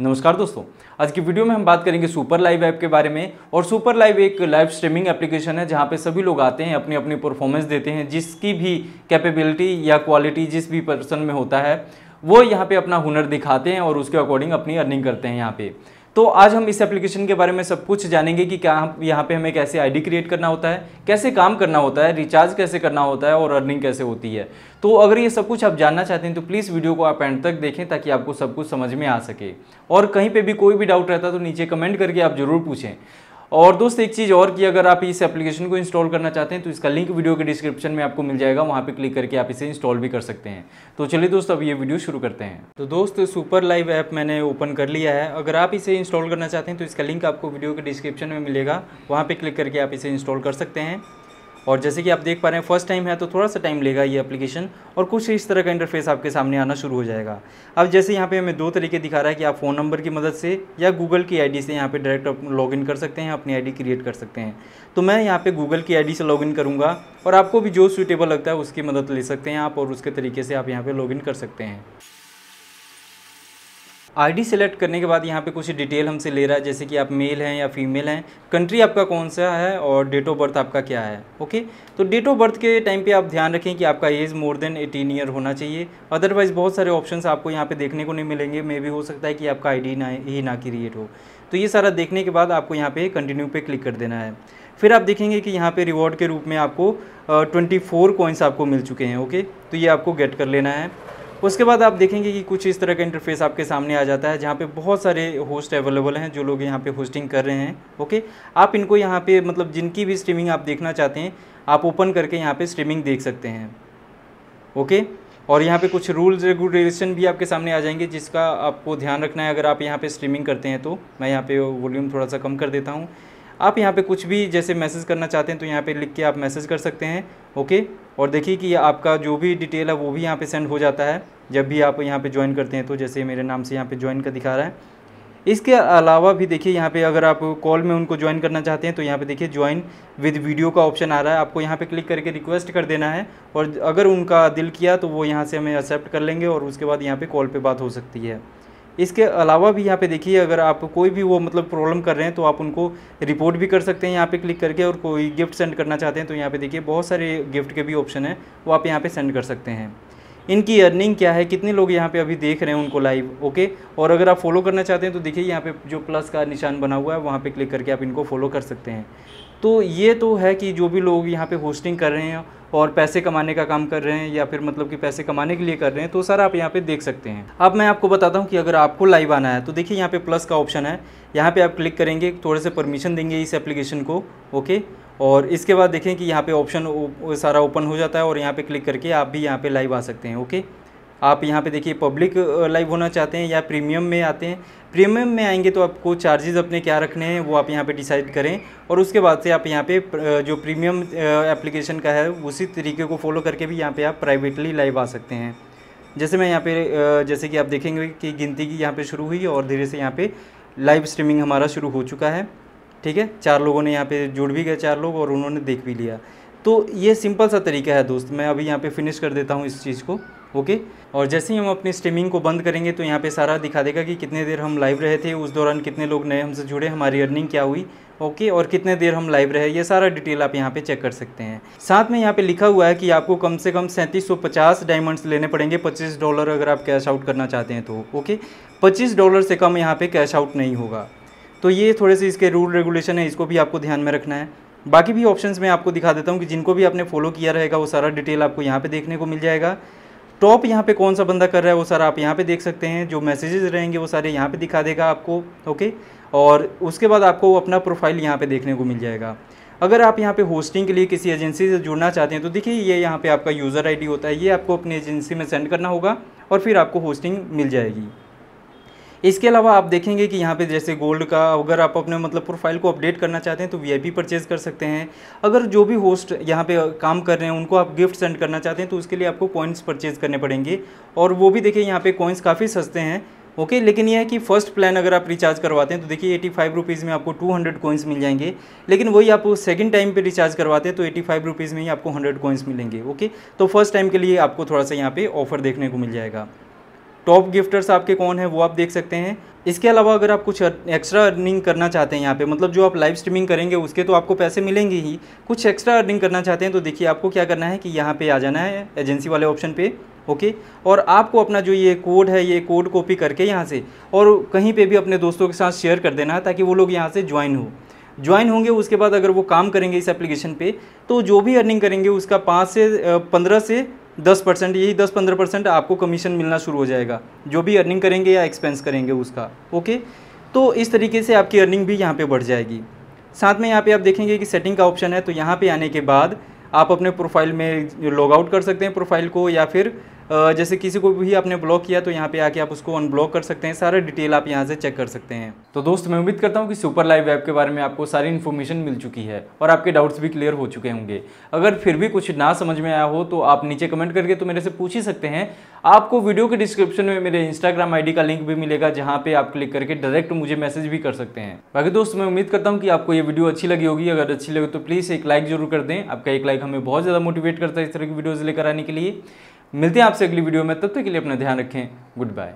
नमस्कार दोस्तों आज की वीडियो में हम बात करेंगे सुपर लाइव ऐप के बारे में और सुपर लाइव एक लाइव स्ट्रीमिंग एप्लीकेशन है जहां पे सभी लोग आते हैं अपनी अपनी परफॉर्मेंस देते हैं जिसकी भी कैपेबिलिटी या क्वालिटी जिस भी पर्सन में होता है वो यहाँ पे अपना हुनर दिखाते हैं और उसके अकॉर्डिंग अपनी अर्निंग करते हैं यहाँ पर तो आज हम इस एप्लीकेशन के बारे में सब कुछ जानेंगे कि क्या यहाँ पे हमें कैसे आईडी क्रिएट करना होता है कैसे काम करना होता है रिचार्ज कैसे करना होता है और अर्निंग कैसे होती है तो अगर ये सब कुछ आप जानना चाहते हैं तो प्लीज़ वीडियो को आप एंड तक देखें ताकि आपको सब कुछ समझ में आ सके और कहीं पर भी कोई भी डाउट रहता है तो नीचे कमेंट करके आप ज़रूर पूछें और दोस्त एक चीज़ और कि अगर आप इस एप्लीकेशन को इंस्टॉल करना चाहते हैं तो इसका लिंक वीडियो के डिस्क्रिप्शन में आपको मिल जाएगा वहाँ पर क्लिक करके आप इसे इंस्टॉल भी कर सकते हैं तो चलिए दोस्त अब ये वीडियो शुरू करते हैं तो दोस्त सुपर लाइव ऐप मैंने ओपन कर लिया है अगर आप इसे इंस्टॉल करना चाहते हैं तो इसका लिंक आपको वीडियो के डिस्क्रिप्शन में मिलेगा वहाँ पर क्लिक करके आप इसे इंस्टॉल कर सकते हैं और जैसे कि आप देख पा रहे हैं फर्स्ट टाइम है तो थोड़ा सा टाइम लेगा ये एप्लीकेशन और कुछ इस तरह का इंटरफेस आपके सामने आना शुरू हो जाएगा अब जैसे यहाँ पे हमें दो तरीके दिखा रहा है कि आप फ़ोन नंबर की मदद से या गूगल की आईडी से यहाँ पे डायरेक्ट लॉग इन कर सकते हैं अपनी आईडी क्रिएट कर सकते हैं तो मैं यहाँ पे गूगल की आई से लॉग इन करूँगा और आपको भी जो सूटेबल लगता है उसकी मदद ले सकते हैं आप और उसके तरीके से आप यहाँ पर लॉग इन कर सकते हैं आईडी सेलेक्ट करने के बाद यहाँ पे कुछ डिटेल हमसे ले रहा है जैसे कि आप मेल हैं या फीमेल हैं कंट्री आपका कौन सा है और डेट ऑफ बर्थ आपका क्या है ओके तो डेट ऑफ बर्थ के टाइम पे आप ध्यान रखें कि आपका age more than eighteen year होना चाहिए अदरवाइज़ बहुत सारे ऑप्शंस आपको यहाँ पे देखने को नहीं मिलेंगे मे भी हो सकता है कि आपका आई ना ही ना क्रिएट हो तो ये सारा देखने के बाद आपको यहाँ पे कंटिन्यू पे क्लिक कर देना है फिर आप देखेंगे कि यहाँ पर रिवॉर्ड के रूप में आपको ट्वेंटी फोर कॉइन्स आपको मिल चुके हैं ओके तो ये आपको गेट कर लेना है उसके बाद आप देखेंगे कि कुछ इस तरह का इंटरफेस आपके सामने आ जाता है जहाँ पे बहुत सारे होस्ट अवेलेबल हैं जो लोग यहाँ पे होस्टिंग कर रहे हैं ओके आप इनको यहाँ पे मतलब जिनकी भी स्ट्रीमिंग आप देखना चाहते हैं आप ओपन करके यहाँ पे स्ट्रीमिंग देख सकते हैं ओके और यहाँ पे कुछ रूल्स रेगुलेशन भी आपके सामने आ जाएंगे जिसका आपको ध्यान रखना है अगर आप यहाँ पर स्ट्रीमिंग करते हैं तो मैं यहाँ पर वॉल्यूम थोड़ा सा कम कर देता हूँ आप यहाँ पे कुछ भी जैसे मैसेज करना चाहते हैं तो यहाँ पे लिख के आप मैसेज कर सकते हैं ओके और देखिए कि आपका जो भी डिटेल है वो भी यहाँ पे सेंड हो जाता है जब भी आप यहाँ पे ज्वाइन करते हैं तो जैसे मेरे नाम से यहाँ पे ज्वाइन का दिखा रहा है इसके अलावा भी देखिए यहाँ पे अगर आप कॉल में उनको ज्वाइन करना चाहते हैं तो यहाँ पे देखिए ज्वाइन विद वीडियो का ऑप्शन आ रहा है आपको यहाँ पे क्लिक करके रिक्वेस्ट कर देना है और अगर उनका दिल किया तो वो यहाँ से हमें एक्सेप्ट कर लेंगे और उसके बाद यहाँ पे कॉल पे बात हो सकती है इसके अलावा भी यहाँ पे देखिए अगर आप कोई भी वो मतलब प्रॉब्लम कर रहे हैं तो आप उनको रिपोर्ट भी कर सकते हैं यहाँ पे क्लिक करके और कोई गिफ्ट सेंड करना चाहते हैं तो यहाँ पे देखिए बहुत सारे गिफ्ट के भी ऑप्शन हैं वो आप यहाँ पे सेंड कर सकते हैं इनकी अर्निंग क्या है कितने लोग यहाँ पे अभी देख रहे हैं उनको लाइव ओके और अगर आप फॉलो करना चाहते हैं तो देखिए यहाँ पे जो प्लस का निशान बना हुआ है वहाँ पे क्लिक करके आप इनको फॉलो कर सकते हैं तो ये तो है कि जो भी लोग यहाँ पे होस्टिंग कर रहे हैं और पैसे कमाने का काम कर रहे हैं या फिर मतलब कि पैसे कमाने के लिए कर रहे हैं तो सर आप यहाँ पे देख सकते हैं अब मैं आपको बताता हूँ कि अगर आपको लाइव आना है तो देखिए यहाँ पे प्लस का ऑप्शन है यहाँ पे आप क्लिक करेंगे थोड़े से परमिशन देंगे इस एप्लीकेशन को ओके और इसके बाद देखें कि यहाँ पर ऑप्शन सारा ओपन हो जाता है और यहाँ पर क्लिक करके आप भी यहाँ पर लाइव आ सकते हैं ओके आप यहाँ पे देखिए पब्लिक लाइव होना चाहते हैं या प्रीमियम में आते हैं प्रीमियम में आएंगे तो आपको चार्जेस अपने क्या रखने हैं वो आप यहाँ पे डिसाइड करें और उसके बाद से आप यहाँ पे जो प्रीमियम एप्लीकेशन का है उसी तरीके को फॉलो करके भी यहाँ पे आप प्राइवेटली लाइव आ सकते हैं जैसे मैं यहाँ पे जैसे कि आप देखेंगे कि गिनती की यहाँ पर शुरू हुई और धीरे से यहाँ पर लाइव स्ट्रीमिंग हमारा शुरू हो चुका है ठीक है चार लोगों ने यहाँ पर जुड़ भी गए चार लोग और उन्होंने देख भी लिया तो ये सिंपल सा तरीका है दोस्त मैं अभी यहाँ पर फिनिश कर देता हूँ इस चीज़ को ओके और जैसे ही हम अपनी स्ट्रीमिंग को बंद करेंगे तो यहाँ पे सारा दिखा देगा कि कितने देर हम लाइव रहे थे उस दौरान कितने लोग नए हमसे जुड़े हमारी अर्निंग क्या हुई ओके और कितने देर हम लाइव रहे ये सारा डिटेल आप यहाँ पे चेक कर सकते हैं साथ में यहाँ पे लिखा हुआ है कि आपको कम से कम सैंतीस डायमंड्स लेने पड़ेंगे पच्चीस डॉलर अगर आप कैश आउट करना चाहते हैं तो ओके पच्चीस डॉलर से कम यहाँ पर कैश आउट नहीं होगा तो ये थोड़े से इसके रूल रेगुलेशन है इसको भी आपको ध्यान में रखना है बाकी भी ऑप्शंस मैं आपको दिखा देता हूँ कि जिनको भी आपने फॉलो किया रहेगा वो सारा डिटेल आपको यहाँ पे देखने को मिल जाएगा टॉप यहाँ पे कौन सा बंदा कर रहा है वो सारा आप यहाँ पे देख सकते हैं जो मैसेजेस रहेंगे वो सारे यहाँ पे दिखा देगा आपको ओके और उसके बाद आपको अपना प्रोफाइल यहाँ पे देखने को मिल जाएगा अगर आप यहाँ पे होस्टिंग के लिए किसी एजेंसी से जुड़ना चाहते हैं तो देखिए ये यहाँ पे आपका यूज़र आईडी होता है ये आपको अपनी एजेंसी में सेंड करना होगा और फिर आपको होस्टिंग मिल जाएगी इसके अलावा आप देखेंगे कि यहाँ पे जैसे गोल्ड का अगर आप अपने मतलब प्रोफाइल को अपडेट करना चाहते हैं तो वी आई परचेज कर सकते हैं अगर जो भी होस्ट यहाँ पे काम कर रहे हैं उनको आप गिफ्ट सेंड करना चाहते हैं तो उसके लिए आपको कॉइन्स परचेज करने पड़ेंगे और वो भी देखिए यहाँ पे कॉइन्स काफ़ी सस्ते हैं ओके okay, लेकिन यह है कि फर्स्ट प्लान अगर आप रिचार्ज करवाते हैं तो देखिए एटी फाइव रुपीज़ में आपको टू हंड्रेड कोइंस मिल जाएंगे लेकिन वही आप सेकंड टाइम पे रिचार्ज करवाते हैं तो एटी फाइव रुपीज़ में ही आपको हंड्रेड कोइंस मिलेंगे ओके okay? तो फर्स्ट टाइम के लिए आपको थोड़ा सा यहाँ पे ऑफर देखने को मिल जाएगा टॉप गिफ्टर्स आपके कौन है वो आप देख सकते हैं इसके अलावा अगर आप कुछ एक्स्ट्रा अर्निंग करना चाहते हैं यहाँ पे मतलब जो आप लाइव स्ट्रीमिंग करेंगे उसके तो आपको पैसे मिलेंगे ही कुछ एक्स्ट्रा अर्निंग करना चाहते हैं तो देखिए आपको क्या करना है कि यहाँ पे आ जाना है एजेंसी वाले ऑप्शन पे ओके और आपको अपना जो ये कोड है ये कोड कॉपी करके यहाँ से और कहीं पर भी अपने दोस्तों के साथ शेयर कर देना है ताकि वो लोग यहाँ से ज्वाइन हो ज्वाइन होंगे उसके बाद अगर वो काम करेंगे इस एप्लीकेशन पे तो जो भी अर्निंग करेंगे उसका पाँच से पंद्रह से दस परसेंट यही दस पंद्रह परसेंट आपको कमीशन मिलना शुरू हो जाएगा जो भी अर्निंग करेंगे या एक्सपेंस करेंगे उसका ओके तो इस तरीके से आपकी अर्निंग भी यहाँ पे बढ़ जाएगी साथ में यहाँ पे आप देखेंगे कि सेटिंग का ऑप्शन है तो यहाँ पे आने के बाद आप अपने प्रोफाइल में लॉग आउट कर सकते हैं प्रोफाइल को या फिर जैसे किसी को भी आपने ब्लॉक किया तो यहाँ पे आके आप उसको अनब्लॉक कर सकते हैं सारे डिटेल आप यहाँ से चेक कर सकते हैं तो दोस्त मैं उम्मीद करता हूँ कि सुपर लाइव ऐप के बारे में आपको सारी इन्फॉर्मेशन मिल चुकी है और आपके डाउट्स भी क्लियर हो चुके होंगे अगर फिर भी कुछ ना समझ में आया हो तो आप नीचे कमेंट करके तो मेरे से पूछ ही सकते हैं आपको वीडियो के डिस्क्रिप्शन में मेरे इंस्टाग्राम आई का लिंक भी मिलेगा जहाँ पे आप क्लिक करके डायरेक्ट मुझे मैसेज भी कर सकते हैं बाकी दोस्त मैं उम्मीद करता हूँ कि आपको ये वीडियो अच्छी लगी होगी अगर अच्छी लगे तो प्लीज़ एक लाइक जरूर कर दें आपका एक लाइक लाइक हमें बहुत ज़्यादा मोटिवेट करता है इस तरह की वीडियोज़ लेकर आने के लिए मिलते हैं आपसे अगली वीडियो में तब तक के लिए अपना ध्यान रखें गुड बाय